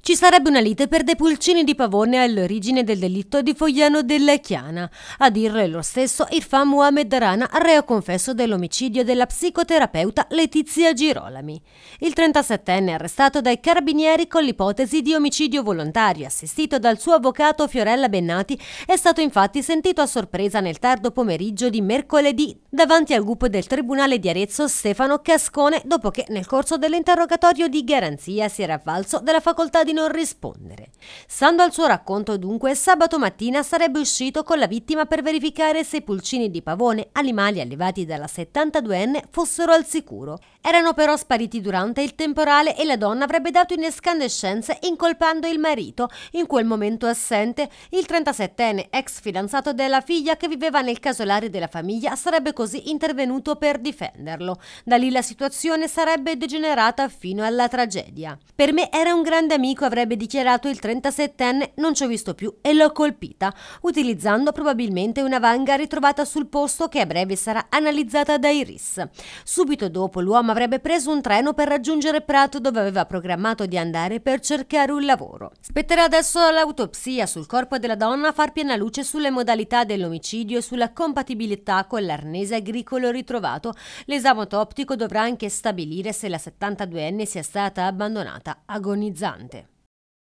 Ci sarebbe una lite per dei pulcini di pavone all'origine del delitto di Fogliano della Chiana. A dirlo lo stesso Irfan Mohamed Rana, reo confesso dell'omicidio della psicoterapeuta Letizia Girolami. Il 37enne arrestato dai carabinieri con l'ipotesi di omicidio volontario, assistito dal suo avvocato Fiorella Bennati, è stato infatti sentito a sorpresa nel tardo pomeriggio di mercoledì davanti al gruppo del Tribunale di Arezzo Stefano Cascone, dopo che nel corso dell'interrogatorio di garanzia si era avvalso della facoltà di non rispondere. Stando al suo racconto dunque, sabato mattina sarebbe uscito con la vittima per verificare se i pulcini di pavone, animali allevati dalla 72enne, fossero al sicuro. Erano però spariti durante il temporale e la donna avrebbe dato in escandescenze incolpando il marito, in quel momento assente, il 37enne ex fidanzato della figlia che viveva nel casolare della famiglia sarebbe così intervenuto per difenderlo. Da lì la situazione sarebbe degenerata fino alla tragedia. Per me era un grande amico nemico avrebbe dichiarato il 37enne non ci ho visto più e l'ho colpita, utilizzando probabilmente una vanga ritrovata sul posto che a breve sarà analizzata dai RIS. Subito dopo l'uomo avrebbe preso un treno per raggiungere Prato dove aveva programmato di andare per cercare un lavoro. Spetterà adesso l'autopsia sul corpo della donna a far piena luce sulle modalità dell'omicidio e sulla compatibilità con l'arnese agricolo ritrovato. L'esame ottico dovrà anche stabilire se la 72enne sia stata abbandonata agonizzante.